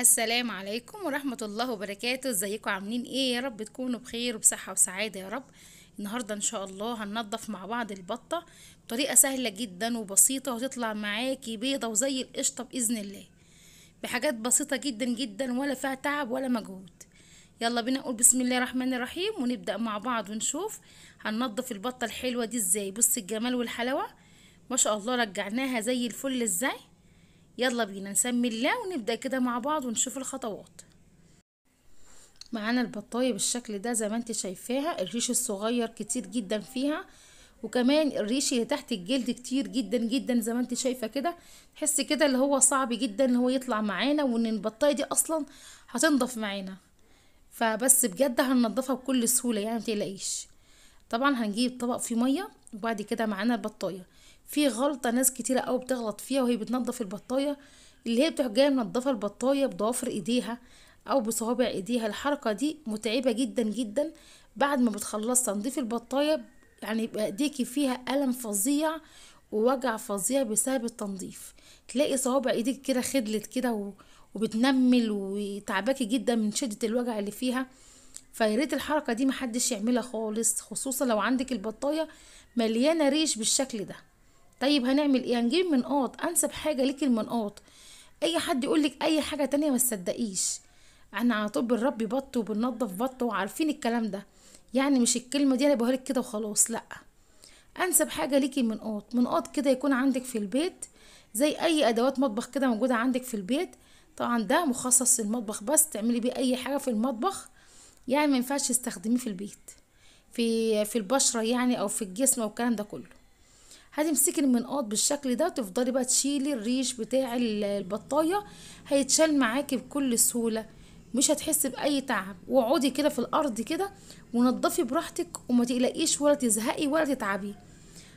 السلام عليكم ورحمة الله وبركاته ازيكم عاملين ايه يا رب تكونوا بخير وبصحة وسعادة يا رب النهاردة ان شاء الله هننظف مع بعض البطة بطريقة سهلة جدا وبسيطة وتطلع معاكي بيضة وزي القشطة بإذن الله بحاجات بسيطة جدا جدا ولا فيها تعب ولا مجهود يلا بينا نقول بسم الله الرحمن الرحيم ونبدأ مع بعض ونشوف هننظف البطة الحلوة دي ازاي بص الجمال والحلاوة ما شاء الله رجعناها زي الفل ازاي يلا بينا نسمي الله ونبدأ كده مع بعض ونشوف الخطوات معانا البطاية بالشكل ده زي ما انت شايفاها الريش الصغير كتير جدا فيها وكمان الريش اللي تحت الجلد كتير جدا جدا زي ما انت شايفه كده تحس كده اللي هو صعب جدا ان هو يطلع معانا وان البطايه دي اصلا هتنضف معانا فبس بجد هننضفها بكل سهوله يعني متقلقيش طبعا هنجيب طبق فيه ميه وبعد كده معانا البطايه في غلطه ناس كتيره قوي بتغلط فيها وهي بتنظف البطايه اللي هي بتروح جايه منضفه البطايه بضوافر ايديها او بصوابع ايديها الحركه دي متعبه جدا جدا بعد ما بتخلص تنظيف البطايه يعني يبقى ايديكي فيها الم فظيع ووجع فظيع بسبب التنظيف تلاقي صوابع ايديك كده خدلت كده وبتنمل وتعباكي جدا من شده الوجع اللي فيها فياريت الحركه دي محدش يعملها خالص خصوصا لو عندك البطايه مليانه ريش بالشكل ده طيب هنعمل ايه هنجيب منقاط انسب حاجه ليك المنقاط اي حد يقول لك اي حاجه تانية ما تصدقيش انا على طول بنربي بط وبنضف بط وعارفين الكلام ده يعني مش الكلمه دي انا بقولك كده وخلاص لا انسب حاجه ليكي منقاط منقاط كده يكون عندك في البيت زي اي ادوات مطبخ كده موجوده عندك في البيت طبعا ده مخصص للمطبخ بس تعملي بيه اي حاجه في المطبخ يعني ما ينفعش تستخدميه في البيت في في البشره يعني او في الجسم والكلام ده كله هتمسكي المنقاط بالشكل ده تفضلي بقى تشيلي الريش بتاع البطايه هيتشال معاكي بكل سهوله مش هتحسي باي تعب واقعدي كده في الارض كده ونضفي براحتك وما تقلقيش ولا تزهقي ولا تتعبي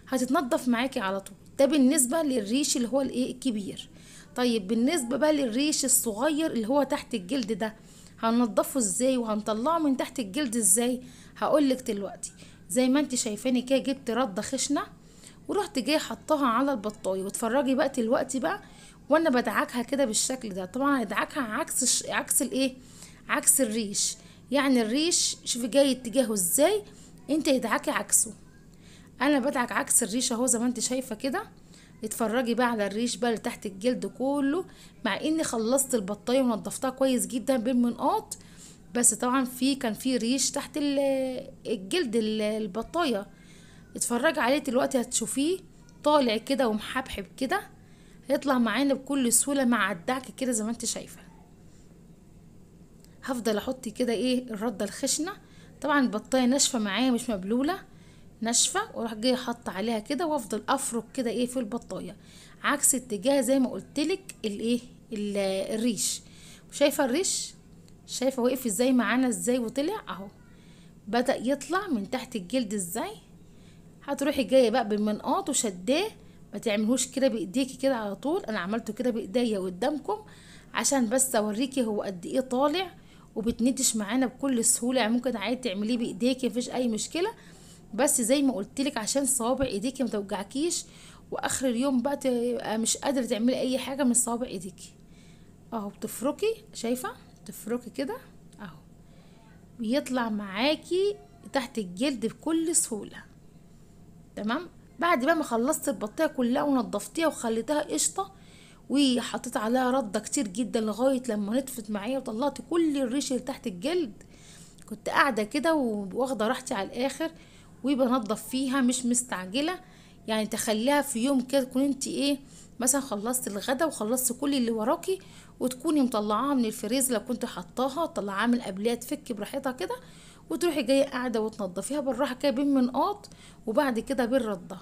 هتتنضف معاكي على طول ده بالنسبه للريش اللي هو الايه الكبير طيب بالنسبه بقى للريش الصغير اللي هو تحت الجلد ده هننضفه ازاي وهنطلعه من تحت الجلد ازاي هقولك دلوقتي زي ما انت شايفاني كده جبت رده خشنه ورحت جايه حطاها على البطايه واتفرجي بقى دلوقتي بقى وانا بدعكها كده بالشكل ده طبعا هدعكها عكس عكس الايه عكس الريش يعني الريش شوفي جاي اتجاهه ازاي انت ادعكي عكسه انا بدعك عكس الريش اهو زي ما انت شايفه كده اتفرجي بقى على الريش بقى اللي تحت الجلد كله مع اني خلصت البطايه ونضفتها كويس جدا بالمنقاط بس طبعا في كان في ريش تحت الجلد البطايه اتفرج عليه دلوقتي هتشوفيه طالع كده ومحبحب كده هيطلع معانا بكل سهولة مع الدعك كده زي ما انت شايفة هفضل احط كده ايه الردة الخشنة طبعا البطاية ناشفة معايا مش مبلولة ناشفة واروح جاية حاطة عليها كده وافضل افرك كده ايه في البطاية عكس اتجاه زي ما قلتلك الايه الريش شايفة الريش شايفة وقف ازاي معانا ازاي وطلع اهو بدأ يطلع من تحت الجلد ازاي هتروحي جايه بقى بالمنقاط وشداه ما تعملهوش كده بايديكي كده على طول انا عملته كده بايديا قدامكم عشان بس اوريكي هو قد ايه طالع وبتندش معانا بكل سهوله يعني ممكن عادي تعمليه بايديكي مفيش اي مشكله بس زي ما قلت لك عشان صوابع ايديكي ما توجعكيش واخر اليوم بقى تبقى مش قادره تعملي اي حاجه من صوابع ايديكي اهو بتفركي شايفه تفركي كده اهو بيطلع معاكي تحت الجلد بكل سهوله تمام بعد بقى ما خلصت البطايه كلها ونضفتيها وخليتها قشطه وحطيت عليها رده كتير جدا لغايه لما نطفت معايا وطلعت كل الريش اللي تحت الجلد كنت قاعده كده واخده راحتي على الاخر وبنضف فيها مش مستعجله يعني تخليها في يوم كده تكون انت ايه مثلا خلصت الغدا وخلصت كل اللي وراكي وتكوني مطلعاها من الفريز لو كنت حطاها طلعاها من قبلها تفك براحتها كده وتروحي جايه قاعده وتنضفيها بالراحه كده بين منقاط وبعد كده بين ردة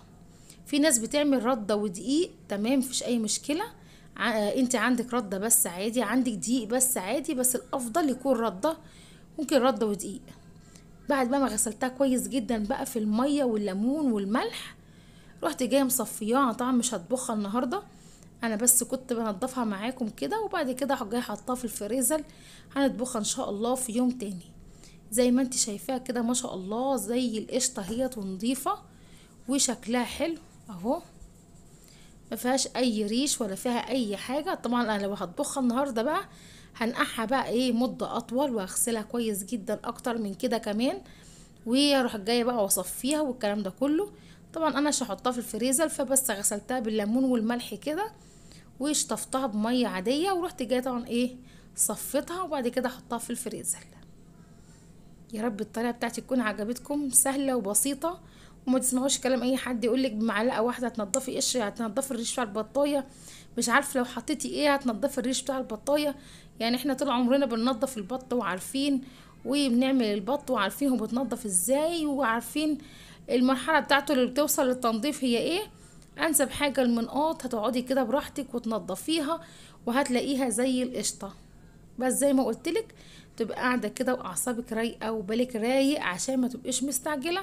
في ناس بتعمل رده ودقيق تمام مفيش اي مشكله انت عندك رده بس عادي عندك دقيق بس عادي بس الافضل يكون رده ممكن رده ودقيق بعد بقى ما غسلتها كويس جدا بقى في الميه والليمون والملح رحت جايه مصفياها طبعا مش هطبخها النهارده انا بس كنت بنضفها معاكم كده وبعد كده جايه حطاها في الفريزر هنطبخها ان شاء الله في يوم تاني زي ما انت شايفاها كده ما شاء الله زي القشطه هي نظيفه وشكلها حلو اهو ما فيهاش اي ريش ولا فيها اي حاجه طبعا انا لو هطبخها النهارده بقى هنقعها بقى ايه مده اطول وهغسلها كويس جدا اكتر من كده كمان واروح جايه بقى واصفيها والكلام ده كله طبعا انا مش هحطها في الفريزر فبس غسلتها بالليمون والملح كده وشطفتها بميه عاديه ورحت جايه طبعا ايه صفيتها وبعد كده احطها في الفريزر يا رب الطريقه بتاعتي تكون عجبتكم سهله وبسيطه وما تسمعوش كلام اي حد يقولك بمعلقه واحده هتنضفي قشر هتنضفي الريش بتاع البطايه مش عارفه لو حطيتي ايه هتنضفي الريش بتاع البطايه يعني احنا طول عمرنا بننضف البط وعارفين وبنعمل البط وعارفين هو بيتنضف ازاي وعارفين المرحله بتاعته اللي بتوصل للتنظيف هي ايه انسب حاجه المنقاط هتقعدي كده براحتك وتنضفيها وهتلاقيها زي القشطه بس زي ما قلتلك تبقى قاعده كده واعصابك رايقه وبالك رايق عشان ما تبقيش مستعجله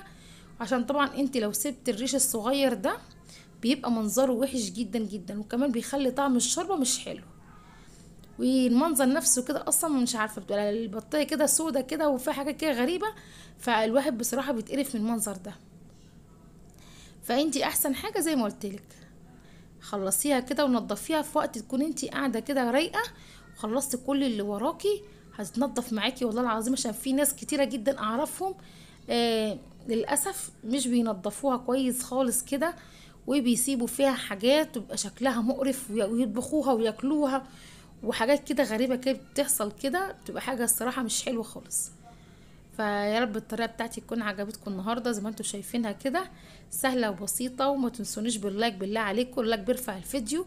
عشان طبعا انت لو سبت الريش الصغير ده بيبقى منظره وحش جدا جدا وكمان بيخلي طعم الشوربه مش حلو والمنظر نفسه كده اصلا مش عارفه بتبقى البطايه كده سودة كده وفي حاجه كده غريبه فالواحد بصراحه بيتقرف من المنظر ده فانتي احسن حاجه زي ما قلتلك خلصيها كده ونضفيها في وقت تكون انتي قاعده كده رايقه وخلصت كل اللي وراكي هتنضف معاكي والله العظيم عشان في ناس كتيره جدا اعرفهم آه للاسف مش بينضفوها كويس خالص كده وبيسيبوا فيها حاجات تبقى شكلها مقرف ويطبخوها وياكلوها وحاجات كده غريبه كده بتحصل كده بتبقى حاجه الصراحه مش حلوه خالص فيا رب الطريقه بتاعتي تكون عجبتكم النهارده زي ما انتم شايفينها كده سهله وبسيطه وما تنسونيش باللايك بالله عليكم اللايك بيرفع الفيديو